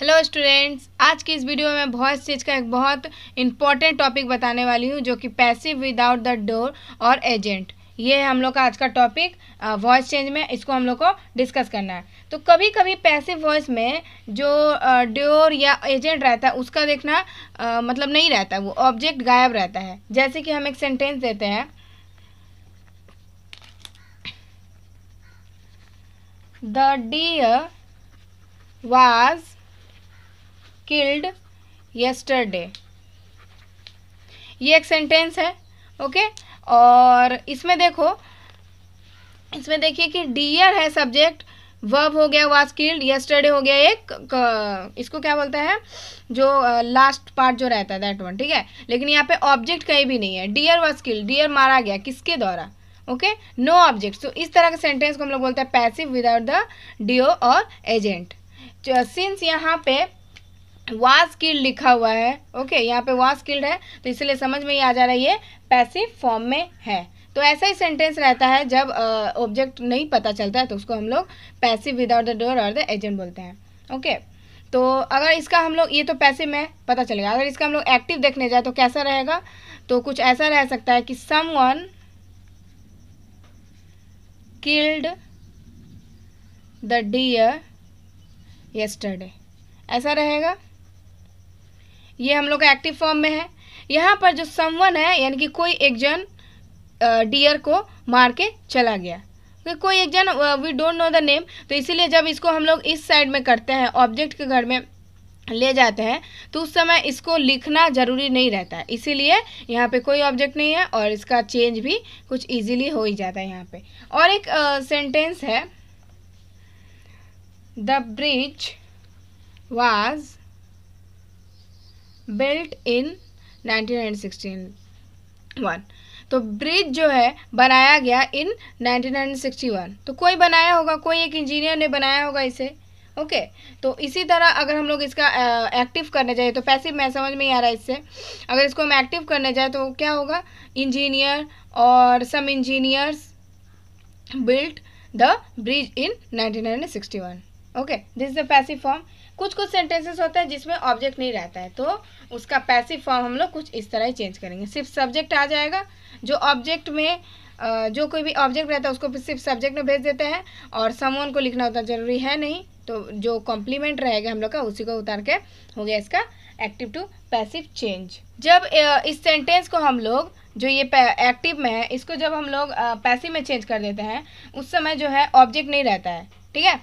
Hello students आज की इस वीडियो में वॉइस बहुत चीज़ का एक बहुत इंपॉर्टेंट टॉपिक बताने वाली हूँ जो कि पैसिव विदाउट द डोर और एजेंट ये है हम लोग का आज का टॉपिक वॉइस चेंज में इसको हम लोग को डिस्कस करना है तो कभी कभी पैसिव वॉइस में जो ड्योर या एजेंट रहता है उसका देखना आ, मतलब नहीं रहता वो ऑब्जेक्ट गायब रहता है जैसे कि हम एक सेंटेंस देते हैं the deer was killed yesterday ये एक सेंटेंस है ओके और इसमें देखो इसमें देखिए कि डियर है सब्जेक्ट वर्ब हो गया वाज किल्ड यस्टरडे हो गया एक इसको क्या बोलते हैं जो लास्ट पार्ट जो रहता है दैट वन ठीक है लेकिन यहाँ पे ऑब्जेक्ट कहीं भी नहीं है डियर वाज किल्ड डियर मारा गया किसके द्वारा ओके नो ऑब्जेक्ट तो इस तरह के सेंटेंस को हम लोग बोलते हैं पैसिव विदाउट द डियो और एजेंट सिंस यहाँ पे वास किल्ड लिखा हुआ है ओके यहाँ पे वास किल्ड है तो इसलिए समझ में ये आ जा रहा है ये पैसिव फॉर्म में है तो ऐसा ही सेंटेंस रहता है जब ऑब्जेक्ट नहीं पता चलता है तो उसको हम लोग पैसिव विदाउट द डोर और द एजेंट बोलते हैं ओके तो अगर इसका हम लोग ये तो पैसिव में पता चलेगा अगर इसका हम लोग एक्टिव देखने जाए तो कैसा रहेगा तो कुछ ऐसा रह सकता है कि someone killed the deer yesterday ऐसा रहेगा ये हम लोग का एक्टिव फॉर्म में है यहाँ पर जो समवन है यानी कि कोई एक जन डियर को मार के चला गया तो कोई एक जन we don't know the name तो इसीलिए जब इसको हम लोग इस साइड में करते हैं ऑब्जेक्ट के घर में ले जाते हैं तो उस समय इसको लिखना जरूरी नहीं रहता है इसीलिए यहाँ पे कोई ऑब्जेक्ट नहीं है और इसका चेंज भी कुछ इजीली हो ही जाता है यहाँ पे और एक सेंटेंस है the bridge was built in 1961 one तो ब्रिज जो है बनाया गया इन 1961 तो कोई बनाया होगा कोई एक इंजीनियर ने बनाया होगा इसे ओके तो इसी तरह अगर हम लोग इसका एक्टिव करने जाए तो पैसिव मैं समझ में ही आ रहा है इससे अगर इसको हम एक्टिव करने जाए तो क्या होगा इंजीनियर और some engineers built the bridge in one okay this is the passive form कुछ कुछ सेंटेंसेस होते हैं जिसमें ऑब्जेक्ट नहीं रहता है तो उसका पैसिव फॉर्म हम लोग कुछ इस तरह ही चेंज करेंगे सिर्फ सब्जेक्ट आ जाएगा जो ऑब्जेक्ट में जो कोई भी ऑब्जेक्ट रहता है उसको सिर्फ सब्जेक्ट में भेज देते हैं और समोन को लिखना उतना जरूरी है नहीं तो जो कॉम्प्लीमेंट रहेगा हम लोग का उसी को उतार के हो गया इसका एक्टिव टू पैसिव चेंज जब इस सेंटेंस को हम लोग जो ये एक्टिव में है इसको जब हम लोग पैसिव में चेंज कर देते हैं उस समय जो है ऑब्जेक्ट नहीं रहता है ठीक है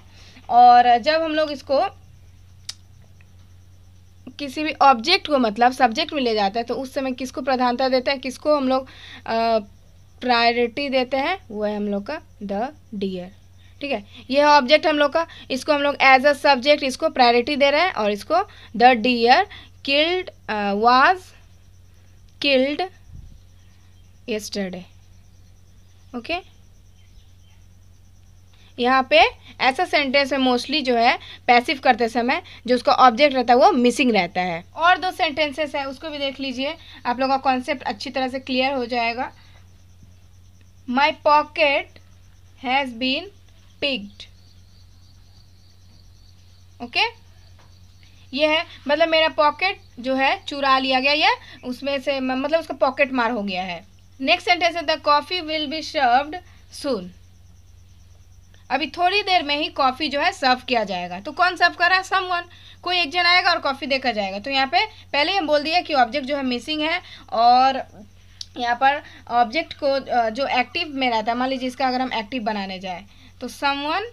और जब हम लोग इसको किसी भी ऑब्जेक्ट को मतलब सब्जेक्ट में ले जाते हैं तो उस समय किसको प्रधानता देते हैं किसको हम लोग प्रायोरिटी देते हैं वो है हम लोग का द डियर ठीक है ये है ऑब्जेक्ट हम लोग का इसको हम लोग एज अ सब्जेक्ट इसको प्रायोरिटी दे रहे हैं और इसको the deer killed was killed yesterday okay यहाँ पे ऐसा सेंटेंस है मोस्टली जो है पैसिव करते समय जो उसका ऑब्जेक्ट रहता है वो मिसिंग रहता है और दो सेंटेंसेस है उसको भी देख लीजिए आप लोगों का कॉन्सेप्ट अच्छी तरह से क्लियर हो जाएगा my pocket has been picked okay ये है मतलब मेरा पॉकेट जो है चुरा लिया गया या उसमें से मतलब उसका पॉकेट मार हो गया है नेक्स्ट सेंटेंस है the coffee will be served soon अभी थोड़ी देर में ही कॉफ़ी जो है सर्व किया जाएगा तो कौन सर्व कर रहा है समवन कोई एक जन आएगा और कॉफ़ी देखा जाएगा तो यहाँ पे पहले हम बोल दिया कि ऑब्जेक्ट जो है मिसिंग है और यहाँ पर ऑब्जेक्ट को जो एक्टिव में रहता है मान लीजिए इसका अगर हम एक्टिव बनाने जाए तो समवन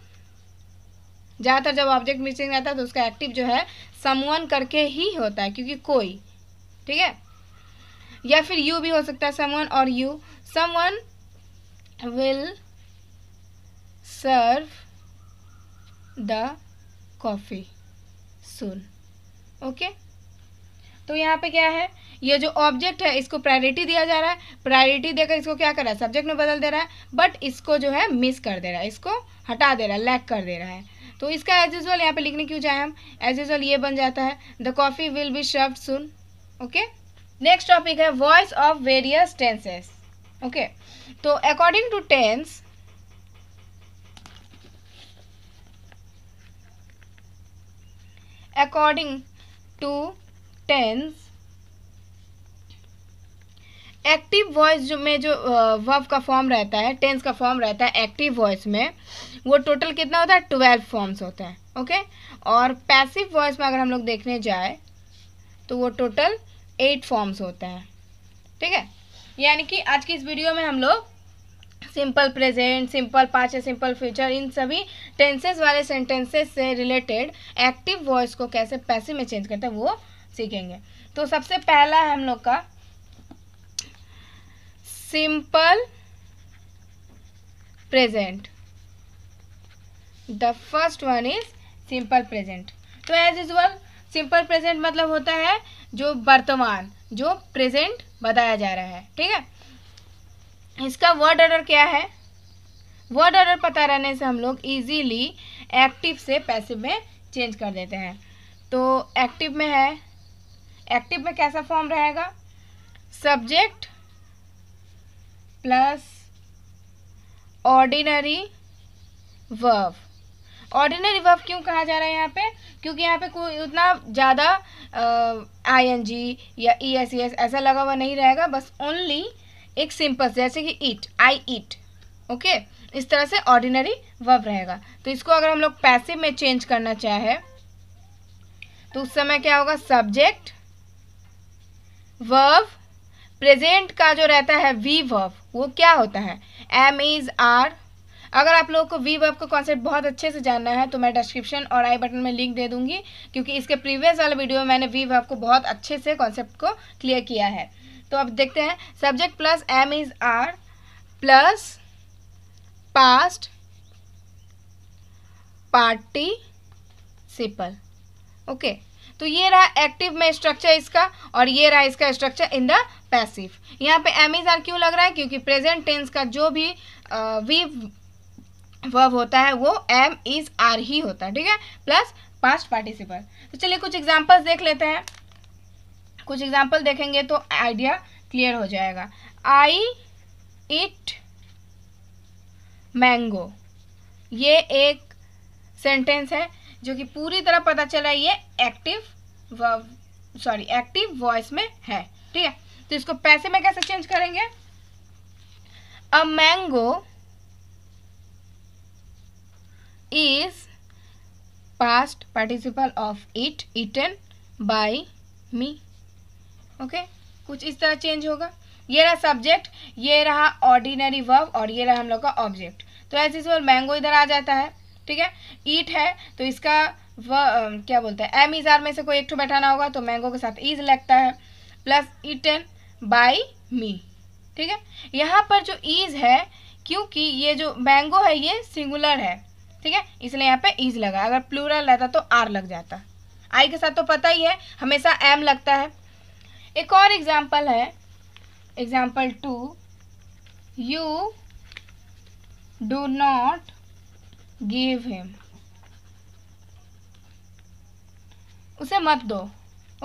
ज़्यादातर जब ऑब्जेक्ट मिसिंग रहता है तो उसका एक्टिव जो है समवन करके ही होता है क्योंकि कोई ठीक है या फिर यू भी हो सकता है समवन और you someone will serve the coffee soon okay तो यहाँ पे क्या है ये जो ऑब्जेक्ट है इसको प्रायोरिटी दिया जा रहा है प्रायोरिटी देकर इसको क्या कर रहा है सब्जेक्ट में बदल दे रहा है बट इसको जो है मिस कर दे रहा है इसको हटा दे रहा है लैक कर दे रहा है तो इसका एज यूजल यहाँ पे लिखने क्यों जाए हम एज यूजल ये बन जाता है the coffee will be served soon okay next topic है voice of various tenses okay तो according to tense according to tense active voice जो में जो वर्ब का फॉर्म रहता है टेंस का फॉर्म रहता है एक्टिव वॉइस में वो टोटल कितना होता है ट्वेल्व फॉर्म्स होते हैं ओके और पैसिव वॉइस में अगर हम लोग देखने जाए तो वो टोटल एट फॉर्म्स होते हैं ठीक है यानी कि आज की इस वीडियो में हम लोग simple present simple past simple future इन सभी टेंसेस वाले सेंटेंसेस से रिलेटेड एक्टिव वॉइस को कैसे पैसे में चेंज करते हैं वो सीखेंगे तो सबसे पहला है हम लोग का simple present the first one is simple present तो एज यूजल सिंपल प्रेजेंट मतलब होता है जो वर्तमान जो प्रेजेंट बताया जा रहा है ठीक है इसका वर्ड ऑर्डर क्या है वर्ड ऑर्डर पता रहने से हम लोग इजीली एक्टिव से पैसिव में चेंज कर देते हैं तो एक्टिव में है एक्टिव में कैसा फॉर्म रहेगा subject plus ordinary verb ordinary verb क्यों कहा जा रहा है यहाँ पे क्योंकि यहाँ पे कोई उतना ज़्यादा आई एन जी या ई एस ई एस ऐसा लगा हुआ नहीं रहेगा बस ओनली एक सिंपल जैसे कि ईट आई ईट ओके इस तरह से ऑर्डिनरी वर्ब रहेगा तो इसको अगर हम लोग पैसिव में चेंज करना चाहे तो उस समय क्या होगा सब्जेक्ट वर्ब प्रेजेंट का जो रहता है वी वर्ब वो क्या होता है एम इज आर अगर आप लोगों को वी वर्ब का कॉन्सेप्ट बहुत अच्छे से जानना है तो मैं डिस्क्रिप्शन और आई बटन में लिंक दे दूंगी क्योंकि इसके प्रीवियस वाले वीडियो में मैंने वी वर्ब को बहुत अच्छे से कॉन्सेप्ट को क्लियर किया है तो अब देखते हैं subject plus am is are plus past participle okay तो ये रहा एक्टिव में स्ट्रक्चर इसका और ये रहा इसका स्ट्रक्चर इन द पैसिव यहाँ पे एम इज आर क्यों लग रहा है क्योंकि प्रेजेंट टेंस का जो भी वी वर्ब होता है वो एम इज आर ही होता है ठीक है प्लस पास्ट पार्टिसिपल तो चलिए कुछ एग्जांपल्स देख लेते हैं कुछ एग्जाम्पल देखेंगे तो आइडिया क्लियर हो जाएगा आई इट मैंगो ये एक सेंटेंस है जो कि पूरी तरह पता चला ये एक्टिव सॉरी एक्टिव वॉइस में है ठीक है तो इसको पैसे में कैसे चेंज करेंगे a mango is past participle of eat eaten by me okay कुछ इस तरह चेंज होगा ये रहा सब्जेक्ट ये रहा ऑर्डिनरी वर्ब और ये रहा हम लोग का ऑब्जेक्ट तो एज इस मैंगो इधर आ जाता है ठीक है ईट है तो इसका व, क्या बोलते हैं एम इज आर में से कोई एक ठो बैठाना होगा तो मैंगो के साथ ईज लगता है प्लस ईटन बाई मी ठीक है यहाँ पर जो ईज है क्योंकि ये जो मैंगो है ये सिंगुलर है ठीक है इसलिए यहाँ पे ईज लगा अगर प्लूरल रहता तो आर लग जाता आई के साथ तो पता ही है हमेशा एम लगता है एक और एग्जाम्पल है example two you do not give him उसे मत दो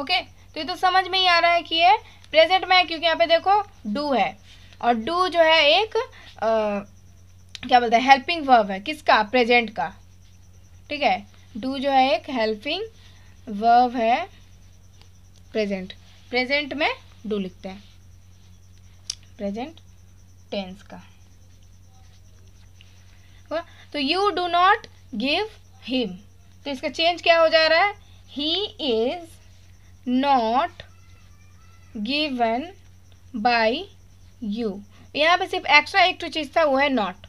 ओके तो ये तो समझ में ही आ रहा है कि ये प्रेजेंट में है क्योंकि यहाँ पे देखो डू है और डू जो है एक आ, क्या बोलते हैं हेल्पिंग वर्ब है किसका प्रेजेंट का ठीक है डू जो है एक हेल्पिंग वर्ब है प्रेजेंट प्रेजेंट में डू लिखते हैं प्रेजेंट टेंस का तो you do not give him तो इसका चेंज क्या हो जा रहा है he is not given by you यहाँ पे सिर्फ एक्स्ट्रा एक टू तो चीज़ था वो है नॉट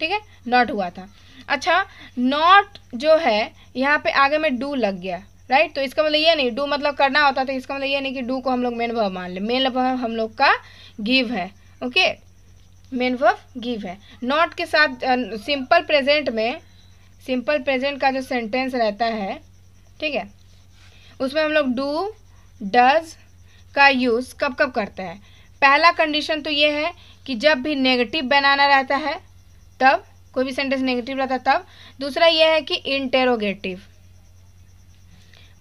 ठीक है नॉट हुआ था अच्छा नॉट जो है यहाँ पे आगे में डू लग गया राइट तो इसका मतलब ये नहीं डू मतलब करना होता तो इसका मतलब ये नहीं कि डू को हम लोग मेन वर्ब मान लें मेन वर्ब हम लोग का गिव है ओके मेन वर्ब गिव है नॉट के साथ सिंपल uh, प्रेजेंट में सिंपल प्रेजेंट का जो सेंटेंस रहता है ठीक है उसमें हम लोग डू डज का यूज़ कब कब करते हैं पहला कंडीशन तो ये है कि जब भी नेगेटिव बनाना रहता है तब कोई भी सेंटेंस नेगेटिव रहता है तब दूसरा यह है कि इंटेरोगेटिव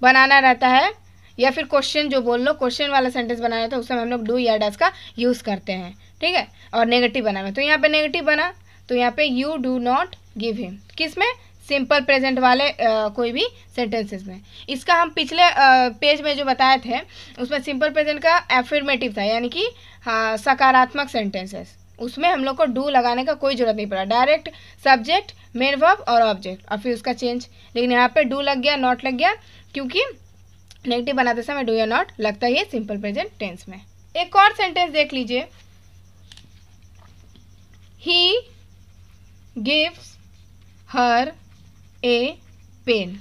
बनाना रहता है या फिर क्वेश्चन जो बोल लो क्वेश्चन वाला सेंटेंस बनाना रहता उस समय हम लोग डू या डस का यूज़ करते हैं ठीक है और नेगेटिव तो बना तो यहाँ पे नेगेटिव बना तो यहाँ पे you do not give him किस में सिंपल प्रेजेंट वाले आ, कोई भी सेंटेंसेस में इसका हम पिछले आ, पेज में जो बताए थे उसमें सिंपल प्रेजेंट का एफर्मेटिव था यानी कि हाँ सकारात्मक सेंटेंसेस उसमें हम लोग को डू लगाने का कोई जरूरत नहीं पड़ा डायरेक्ट सब्जेक्ट मेन वर्ब और ऑब्जेक्ट और फिर उसका चेंज लेकिन यहाँ पे डू लग गया नॉट लग गया क्योंकि नेगेटिव बनाते समय डू या नॉट लगता ही है सिंपल प्रेजेंट टेंस में एक और सेंटेंस देख लीजिए he gives her a pen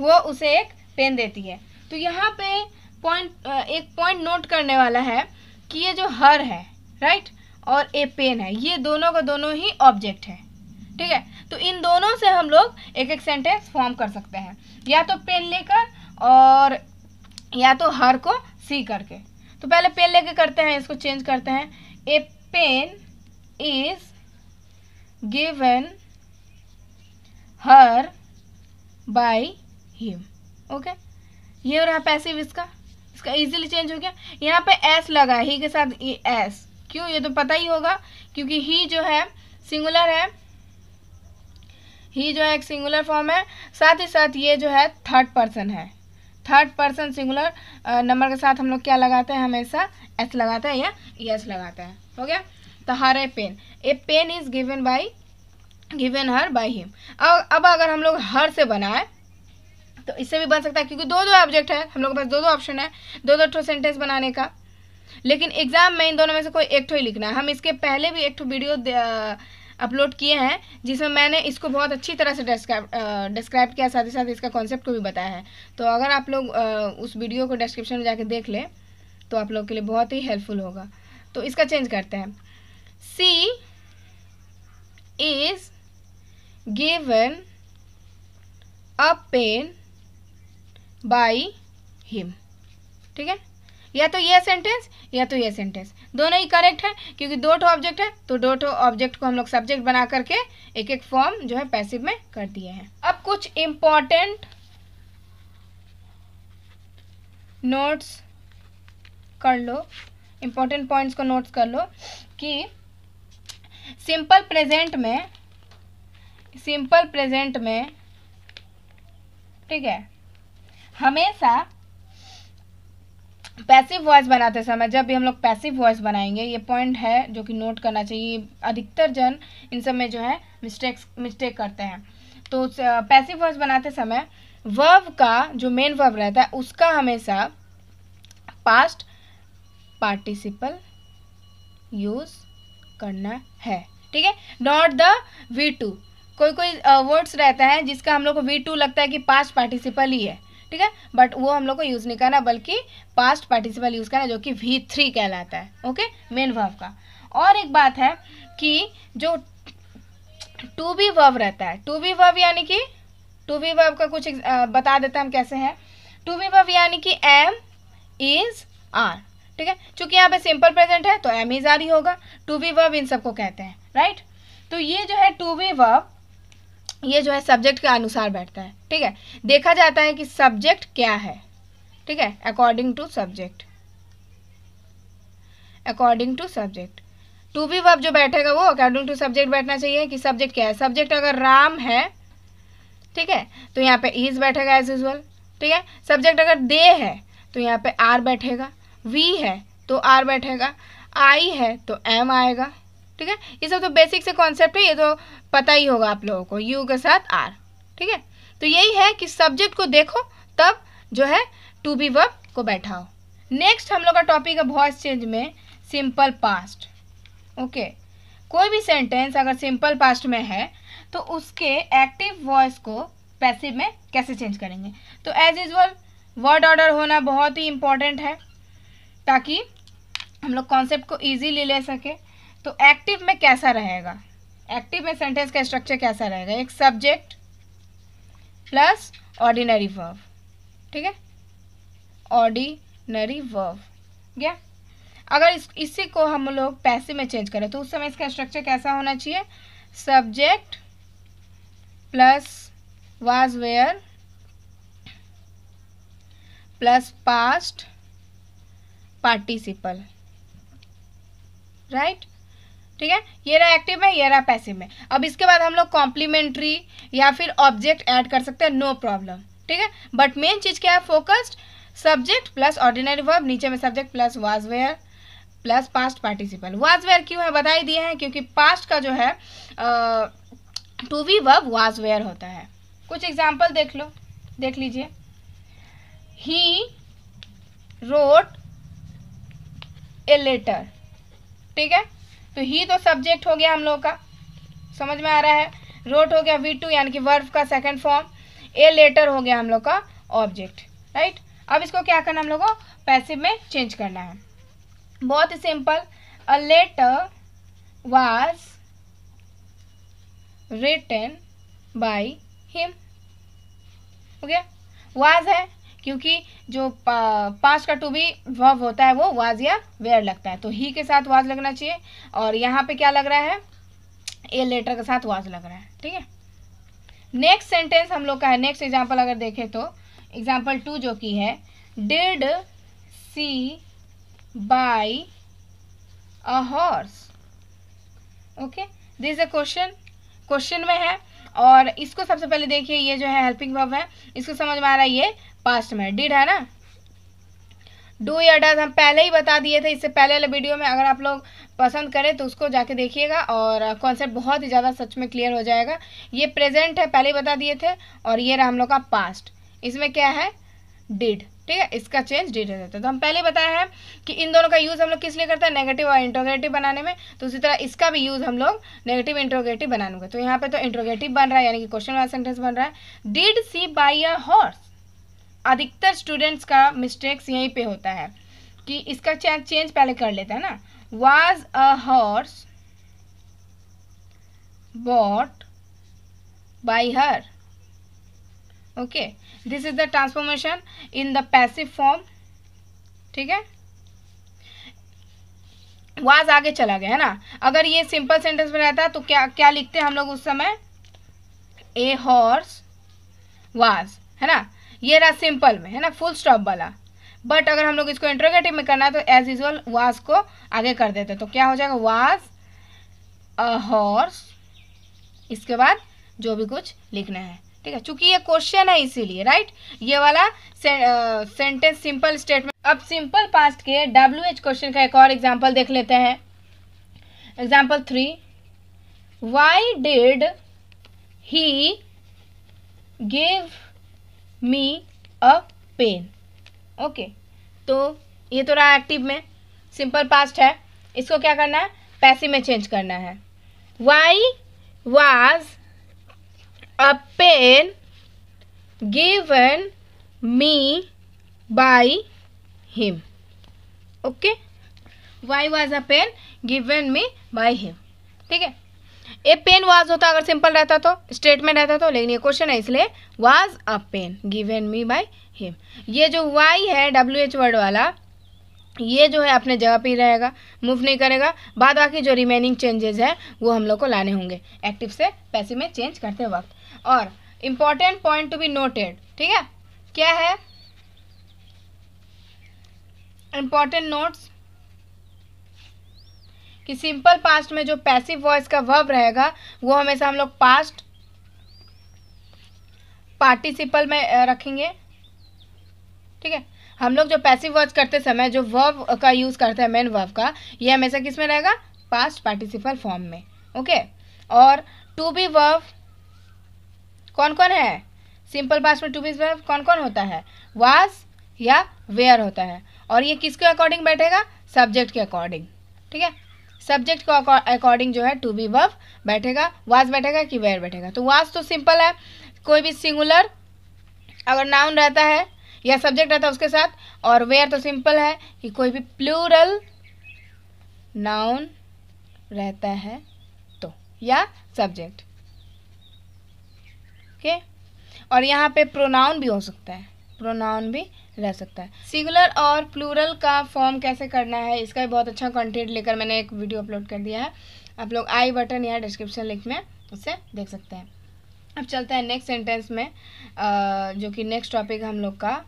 वो उसे एक पेन देती है तो यहाँ पे पॉइंट एक पॉइंट नोट करने वाला है कि ये जो हर है राइट और ए पेन है ये दोनों का दोनों ही ऑब्जेक्ट है ठीक है तो इन दोनों से हम लोग एक एक सेंटेंस फॉर्म कर सकते हैं या तो पेन लेकर और या तो हर को सी करके तो पहले पेन लेके करते हैं इसको चेंज करते हैं a pen is given her by him okay ये रहा पैसिव इसका इसका इजीली चेंज हो गया यहाँ पे एस लगा ही के साथ एस क्यों ये तो पता ही होगा क्योंकि ही जो है सिंगुलर है ही जो है एक सिंगुलर फॉर्म है साथ ही साथ ये जो है थर्ड पर्सन है थर्ड पर्सन सिंगुलर नंबर के साथ हम लोग क्या लगाते हैं हमेशा एस लगाते हैं या यस लगाते हैं हो गया तो her a pen a pen is given by given her by him अब अब अगर हम लोग हर से बनाए तो इससे भी बन सकता है क्योंकि दो दो ऑब्जेक्ट है हम लोग के पास दो दो ऑप्शन है दो दो ठो सेंटेंस बनाने का लेकिन एग्जाम में इन दोनों में से कोई एक ठो ही लिखना है हम इसके पहले भी एक ठो वीडियो अपलोड किए हैं जिसमें मैंने इसको बहुत अच्छी तरह से डिस्क्राइब डिस्क्राइब किया साथ ही साथ इसका कॉन्सेप्ट को भी बताया है तो अगर आप लोग उस वीडियो को डिस्क्रिप्शन में जाके देख लें तो आप लोग के लिए बहुत ही हेल्पफुल होगा तो इसका चेंज करते हैं she is given a pen by him ठीक है या तो ये सेंटेंस या तो ये सेंटेंस दोनों ही करेक्ट है क्योंकि दो ठो ऑब्जेक्ट है तो दो ठो ऑब्जेक्ट को हम लोग सब्जेक्ट बना करके एक एक फॉर्म जो है पैसिव में कर दिए हैं अब कुछ इम्पॉर्टेंट नोट्स कर लो इम्पॉर्टेंट पॉइंट्स को नोट्स कर लो कि सिंपल प्रेजेंट में सिंपल प्रेजेंट में ठीक है हमेशा पैसिव वॉइस बनाते समय जब भी हम लोग पैसिव वॉइस बनाएंगे ये पॉइंट है जो कि नोट करना चाहिए अधिकतर जन इन सब में जो है मिस्टेक्स मिस्टेक करते हैं तो पैसिव वॉइस बनाते समय वर्व का जो मेन वर्व रहता है उसका हमेशा पास्ट पार्टिसिपल यूज़ करना है ठीक है नॉट द वी टू कोई कोई वर्ड्स रहता है जिसका हम लोग को वी टू लगता है कि पास्ट पार्टिसिपल ही है ठीक है बट वो हम लोग को यूज़ नहीं करना बल्कि पास्ट पार्टिसिपल यूज़ करना जो कि वी थ्री कहलाता है ओके मेन वर्व का और एक बात है कि जो टू बी वर्व रहता है टू बी वर्व यानी कि टू बी वर्व का कुछ बता देते हैं हम कैसे हैं टू बी वर्व यानी कि एम इज आर ठीक है चूंकि यहाँ पे सिंपल प्रेजेंट है तो एम इज आर ही होगा टू बी वर्व इन सबको कहते हैं राइट तो ये जो है टू बी वर्व ये जो है सब्जेक्ट के अनुसार बैठता है ठीक है देखा जाता है कि सब्जेक्ट क्या है ठीक है according to subject according to subject to be verb जो बैठेगा वो अकॉर्डिंग टू सब्जेक्ट बैठना चाहिए कि सब्जेक्ट क्या है सब्जेक्ट अगर राम है ठीक है तो यहाँ पे इज बैठेगा एज यूजल ठीक है सब्जेक्ट अगर दे है तो यहाँ पे आर बैठेगा वी है तो आर बैठेगा आई है तो एम आएगा ठीक है ये सब तो बेसिक से कॉन्सेप्ट है ये तो पता ही होगा आप लोगों को यू के साथ आर ठीक है तो यही है कि सब्जेक्ट को देखो तब जो है टू बी वर्ब को बैठाओ नेक्स्ट हम लोग का टॉपिक है वॉइस चेंज में सिंपल पास्ट ओके कोई भी सेंटेंस अगर सिंपल पास्ट में है तो उसके एक्टिव वॉइस को पैसिव में कैसे चेंज करेंगे तो एज यूजल वर्ड ऑर्डर होना बहुत ही इम्पॉर्टेंट है ताकि हम लोग कॉन्सेप्ट को ईजीली ले सकें तो एक्टिव में कैसा रहेगा एक्टिव में सेंटेंस का स्ट्रक्चर कैसा रहेगा एक सब्जेक्ट प्लस ऑर्डिनरी वर्ब ठीक है ऑर्डिनरी वर्ब गया अगर इस इसी को हम लोग पैसे में चेंज करें तो उस समय इसका स्ट्रक्चर कैसा होना चाहिए subject plus was were plus past participle right ठीक है ये रहा एक्टिव में ये रहा पैसिव में अब इसके बाद हम लोग कॉम्प्लीमेंट्री या फिर ऑब्जेक्ट ऐड कर सकते हैं नो प्रॉब्लम ठीक है बट मेन चीज़ क्या है focused subject plus ordinary verb नीचे में subject plus was were plus past participle was were क्यों है बताई दिए है क्योंकि पास्ट का जो है to be verb was were होता है कुछ एग्जाम्पल देख लो देख लीजिए ही रोट ए लेटर ठीक है तो ही तो सब्जेक्ट हो गया हम लोग का समझ में आ रहा है रोट हो गया वी टू यानी कि वर्ब का सेकेंड फॉर्म ए लेटर हो गया हम लोग का ऑब्जेक्ट राइट अब इसको क्या करना हम लोग को पैसिव में चेंज करना है बहुत ही simple a letter was written by him okay was है क्योंकि जो पास का टू बी वर्ब होता है वो वाज या वेयर लगता है तो ही के साथ वाज लगना चाहिए और यहाँ पे क्या लग रहा है ए लेटर के साथ वाज लग रहा है ठीक है नेक्स्ट सेंटेंस हम लोग का है नेक्स्ट एग्जाम्पल अगर देखें तो एग्जाम्पल टू जो की है did she buy a horse okay this a question question में है और इसको सबसे पहले देखिए ये जो है हेल्पिंग वर्ब है इसको समझ में आ रहा है ये पास्ट में डिड है ना डू या डज हम पहले ही बता दिए थे इससे पहले वाले वीडियो में अगर आप लोग पसंद करें तो उसको जाके देखिएगा और कॉन्सेप्ट बहुत ही ज़्यादा सच में क्लियर हो जाएगा ये प्रेजेंट है पहले ही बता दिए थे और ये रहा हम लोग का पास्ट इसमें क्या है डिड ठीक है इसका चेंज डिड हो जाता है तो हम पहले बताया है कि इन दोनों का यूज़ हम लोग किस लिए करते हैं नेगेटिव और इंट्रोगेटिव बनाने में तो उसी तरह इसका भी यूज़ हम लोग नेगेटिव इंट्रोगेटिव बनाने का तो यहाँ पर तो इंट्रोगेटिव बन रहा है यानी कि क्वेश्चन वाला सेंटेंस बन रहा है did she buy a horse अधिकतर स्टूडेंट्स का मिस्टेक्स यहीं पे होता है कि इसका चेंज पहले कर लेता है ना was a horse bought by her okay this is the transformation in the passive form ठीक है वाज आगे चला गया है ना अगर ये सिंपल सेंटेंस में रहता तो क्या क्या लिखते हम लोग उस समय ए हॉर्स वाज है ना ये रहा सिंपल में है ना फुल स्टॉप वाला बट अगर हम लोग इसको इंट्रोगेटिव में करना है तो एज यूजल वाज को आगे कर देते तो क्या हो जाएगा वाज अ हॉर्स इसके बाद जो भी कुछ लिखना है ठीक है चूंकि ये क्वेश्चन है इसीलिए राइट ये वाला सेंटेंस सिंपल स्टेटमेंट अब सिंपल पास्ट के डब्ल्यू एच क्वेश्चन का एक और एग्जाम्पल देख लेते हैं example three why did he give me a pen okay तो ये तो रहा एक्टिव में सिंपल पास्ट है इसको क्या करना है पैसिव में चेंज करना है why was a pen given me by him okay why was a pen given me by him ठीक है ए पेन वाज होता अगर सिंपल रहता तो स्टेटमेंट रहता तो लेकिन ये क्वेश्चन है इसलिए was a pen given me by him ये जो वाई है डब्ल्यू एच वर्ड वाला ये जो है अपने जगह पे ही रहेगा मूव नहीं करेगा बाद बाकी जो रिमेनिंग चेंजेस है वो हम लोग को लाने होंगे एक्टिव से पैसे में चेंज करते वक्त और important point to be noted ठीक है क्या है इम्पॉर्टेंट नोट्स कि सिंपल पास्ट में जो पैसिव वॉइस का वर्ब रहेगा वो हमेशा हम लोग पास्ट पार्टिसिपल में रखेंगे ठीक है हम लोग जो पैसिव वॉइस करते समय जो वर्ब का यूज़ करते हैं मेन वर्ब का ये हमेशा किस में रहेगा पास्ट पार्टिसिपल फॉर्म में ओके और टू बी वर्ब कौन कौन है सिंपल पास्ट में टू बी वर्ब कौन कौन होता है वास या वेयर होता है और ये किसके अकॉर्डिंग बैठेगा सब्जेक्ट के अकॉर्डिंग ठीक है सब्जेक्ट को अकॉर्डिंग जो है टू बी वर्ब बैठेगा वाज बैठेगा कि वेयर बैठेगा तो वाज तो सिंपल है कोई भी सिंगुलर अगर नाउन रहता है या सब्जेक्ट रहता है उसके साथ और वेयर तो सिंपल है कि कोई भी प्लूरल नाउन रहता है तो या सब्जेक्ट ओके okay? और यहाँ पे प्रोनाउन भी हो सकता है प्रोनाउन भी रह सकता है सिंगुलर और प्लूरल का फॉर्म कैसे करना है इसका भी बहुत अच्छा कंटेंट लेकर मैंने एक वीडियो अपलोड कर दिया है आप लोग आई बटन या डिस्क्रिप्शन लिंक में उसे देख सकते हैं अब चलते हैं नेक्स्ट सेंटेंस में जो कि नेक्स्ट टॉपिक हम लोग का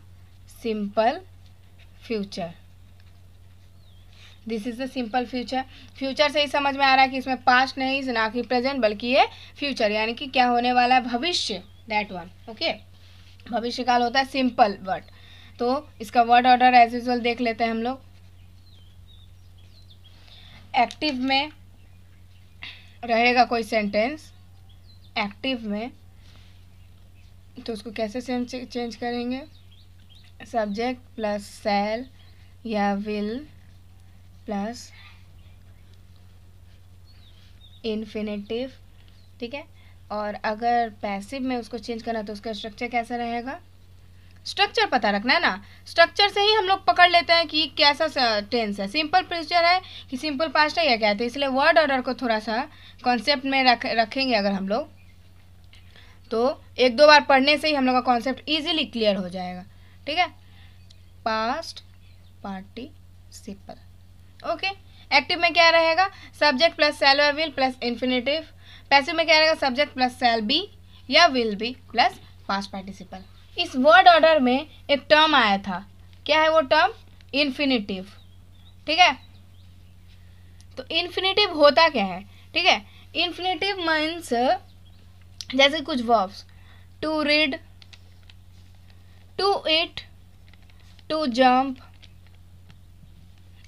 simple future this is the simple future future से ही समझ में आ रहा है कि इसमें पास्ट नहीं ना कि प्रेजेंट बल्कि ये फ्यूचर यानी कि क्या होने वाला है भविष्य दैट वन ओके भविष्यकाल होता है सिंपल वर्ड तो इसका वर्ड ऑर्डर एज यूजल देख लेते हैं हम लोग एक्टिव में रहेगा कोई सेंटेंस एक्टिव में तो उसको कैसे चेंज करेंगे सब्जेक्ट प्लस सेल या विल प्लस इन्फिनेटिव ठीक है और अगर पैसिव में उसको चेंज करना तो उसका स्ट्रक्चर कैसा रहेगा स्ट्रक्चर पता रखना है ना स्ट्रक्चर से ही हम लोग पकड़ लेते हैं कि कैसा टेंस है सिंपल प्रेस्चर है कि सिंपल पास्ट है या क्या है तो इसलिए वर्ड ऑर्डर को थोड़ा सा कॉन्सेप्ट में रख रखेंगे अगर हम लोग तो एक दो बार पढ़ने से ही हम लोग का कॉन्सेप्ट ईजिली क्लियर हो जाएगा ठीक है past participle okay active में क्या रहेगा subject plus shall will plus infinitive passive में क्या रहेगा सब्जेक्ट प्लस सेल बी या will be plus past participle इस वर्ड ऑर्डर में एक टर्म आया था क्या है वो टर्म इन्फिनेटिव ठीक है तो इन्फिनेटिव होता क्या है ठीक है इन्फिनेटिव मीन्स जैसे कुछ verbs to read to eat to jump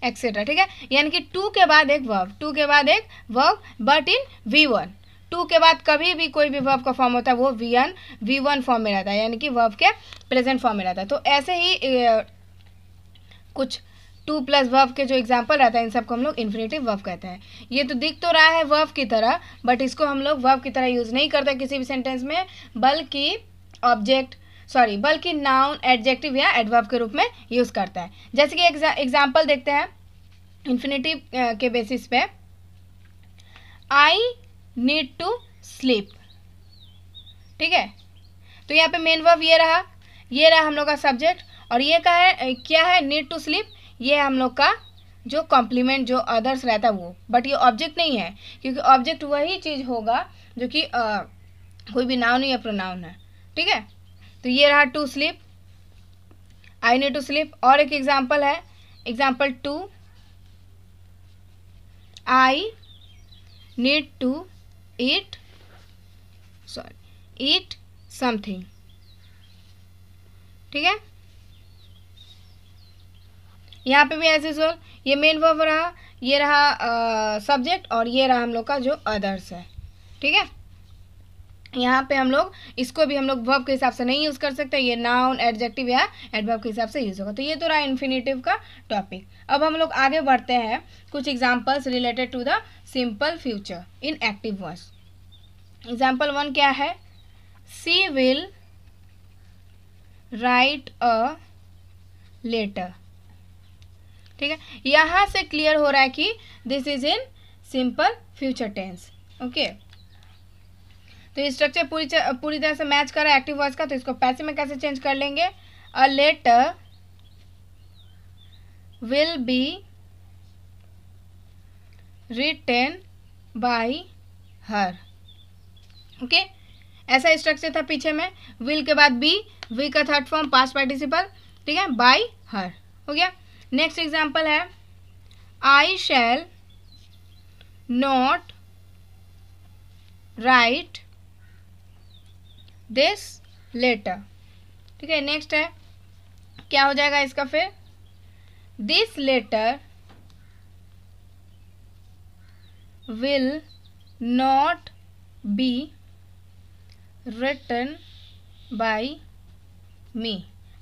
etcetera ठीक है यानी कि टू के बाद एक वर्ब टू के बाद एक verb but in V one to के बाद कभी भी कोई भी वर्ब का फॉर्म होता है वो V N V one form में रहता है यानी कि वर्ब के प्रेजेंट फॉर्म में रहता है तो ऐसे ही कुछ टू प्लस वर्ब के जो एग्जाम्पल रहता है इन सबको हम लोग इन्फिनेटिव वर्ब कहते हैं ये तो दिख तो रहा है वर्ब की तरह बट इसको हम लोग वर्ब की तरह यूज़ नहीं करते किसी भी सेंटेंस में बल्कि ऑब्जेक्ट सॉरी बल्कि नाउन एडजेक्टिव या एडवर्ब के रूप में यूज़ करता है जैसे कि एग्जाम्पल देखते हैं इन्फिनेटिव के बेसिस पे आई नीड टू स्लीप ठीक है तो यहाँ पे मेन वर्ब ये रहा ये रहा हम लोग का सब्जेक्ट और ये का है क्या है नीड टू स्लीप ये हम लोग का जो कॉम्प्लीमेंट जो अदर्स रहता है वो बट ये ऑब्जेक्ट नहीं है क्योंकि ऑब्जेक्ट वही चीज़ होगा जो कि आ, कोई भी नाउन या प्रोनाउन है ठीक है तो ये रहा to sleep I need to sleep और एक एग्जाम्पल है example two I need to eight sorry eight something ठीक है यहाँ पे भी ऐसे सोल ये मेन वर्ब रहा ये रहा सब्जेक्ट और ये रहा हम लोग का जो अदर्स है ठीक है यहाँ पे हम लोग इसको भी हम लोग वर्ब के हिसाब से नहीं यूज़ कर सकते ये नाउन एडजेक्टिव या एडवर्ब के हिसाब से यूज़ होगा तो ये तो रहा इन्फिनेटिव का टॉपिक अब हम लोग आगे बढ़ते हैं कुछ examples related to the simple future in active voice example one क्या है she will write a letter ठीक है यहां से क्लियर हो रहा है कि this is in simple future tense okay तो स्ट्रक्चर पूरी पूरी तरह से मैच कर रहा है एक्टिव वॉइस का तो इसको पैसे में कैसे चेंज कर लेंगे a letter will be written by her okay ऐसा स्ट्रक्चर था पीछे में विल के बाद बी वी का थर्ड फॉर्म पास पार्टिसिपल ठीक है बाई हर हो गया नेक्स्ट एग्जाम्पल है I shall not write this letter ठीक है नेक्स्ट है क्या हो जाएगा इसका फिर this letter will not be written by me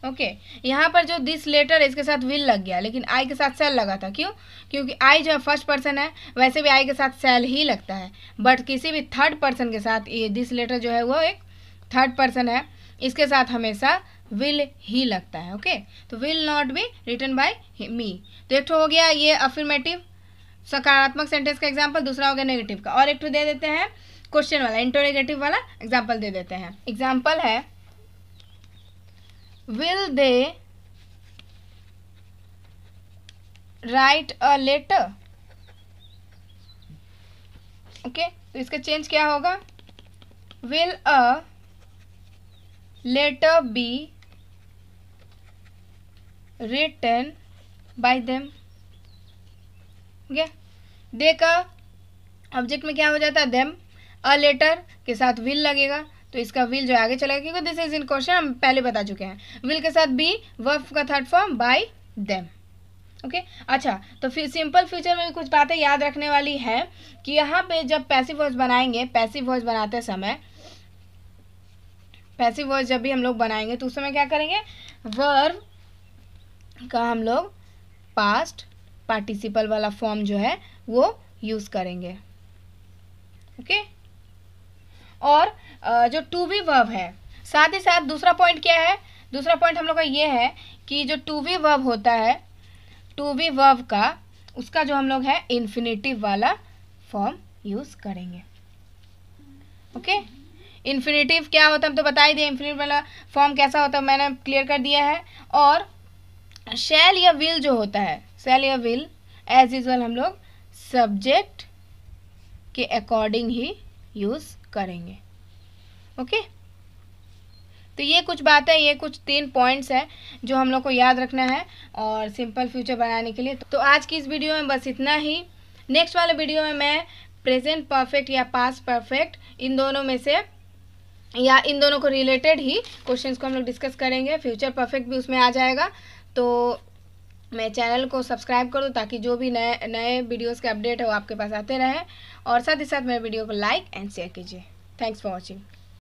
okay okay. यहाँ पर जो दिस लेटर है इसके साथ विल लग गया लेकिन आई के साथ सेल लगा था क्यों क्योंकि आई जो है फर्स्ट पर्सन है वैसे भी आई के साथ सेल ही लगता है बट किसी भी थर्ड पर्सन के साथ ये दिस लेटर जो है वो एक थर्ड पर्सन है इसके साथ हमेशा विल ही लगता है ओके okay? तो will not be written by me तो एक हो गया ये अफर्मेटिव सकारात्मक सेंटेंस का एग्जाम्पल दूसरा हो गया नेगेटिव का और एक दे देते हैं क्वेश्चन वाला इंटरोगेटिव वाला एग्जाम्पल दे देते हैं एग्जाम्पल है will they write a letter okay तो इसका चेंज क्या होगा will a letter be written by them okay है दे का ऑब्जेक्ट में क्या हो जाता है देम अ लेटर के साथ विल लगेगा तो इसका विल जो आगे चलेगा क्योंकि दिस इज इन क्वेश्चन हम पहले बता चुके हैं विल के साथ बी वर्फ का third form by them okay अच्छा तो फिर सिंपल फ्यूचर में भी कुछ बातें याद रखने वाली है कि यहाँ पे जब पैसिव वॉइस बनाएंगे पैसिव वॉइस बनाते समय पैसिव वॉइस जब भी हम लोग बनाएंगे तो उस समय क्या करेंगे वर्व का हम लोग पास्ट पार्टिसिपल वाला फॉर्म जो है वो यूज़ करेंगे ओके okay? और जो टू बी वर्ब है साथ ही साथ दूसरा पॉइंट क्या है दूसरा पॉइंट हम लोग का ये है कि जो टू वी वर्ब होता है टू बी वर्ब का उसका जो हम लोग है इन्फिनेटिव वाला फॉर्म यूज़ करेंगे ओके okay? इन्फिनेटिव क्या होता है हम तो बता ही दिए इन्फिनेटिव वाला फॉर्म कैसा होता है मैंने क्लियर कर दिया है और शैल या विल जो होता है सेल या विल एज यूजल हम लोग सब्जेक्ट के अकॉर्डिंग ही यूज़ करेंगे ओके तो ये कुछ बातें ये कुछ तीन पॉइंट्स हैं जो हम लोग को याद रखना है और सिंपल फ्यूचर बनाने के लिए तो आज की इस वीडियो में बस इतना ही नेक्स्ट वाले वीडियो में मैं प्रेजेंट परफेक्ट या पास परफेक्ट इन दोनों में से या इन दोनों को रिलेटेड ही क्वेश्चंस को हम लोग डिस्कस करेंगे फ्यूचर परफेक्ट भी उसमें आ जाएगा तो मैं चैनल को सब्सक्राइब कर दूँ ताकि जो भी नए नए वीडियोस के अपडेट हो वो आपके पास आते रहें और साथ ही साथ मेरे वीडियो को लाइक एंड शेयर कीजिए थैंक्स फॉर वॉचिंग